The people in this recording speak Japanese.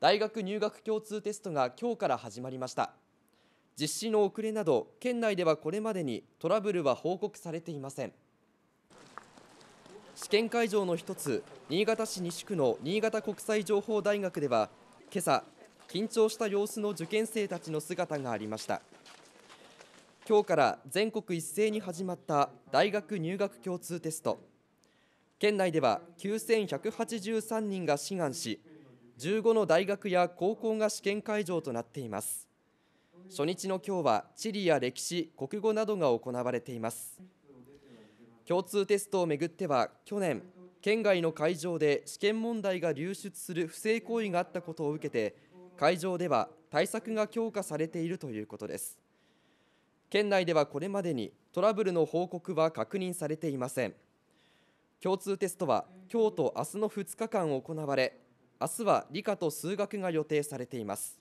大学入学共通テストが今日から始まりました実施の遅れなど県内ではこれまでにトラブルは報告されていません試験会場の一つ新潟市西区の新潟国際情報大学では今朝緊張した様子の受験生たちの姿がありました今日から全国一斉に始まった大学入学共通テスト県内では9183人が志願し15の大学や高校が試験会場となっています初日の今日は地理や歴史、国語などが行われています共通テストをめぐっては去年県外の会場で試験問題が流出する不正行為があったことを受けて会場では対策が強化されているということです県内ではこれまでにトラブルの報告は確認されていません共通テストは今日と明日の2日間行われ明日は理科と数学が予定されています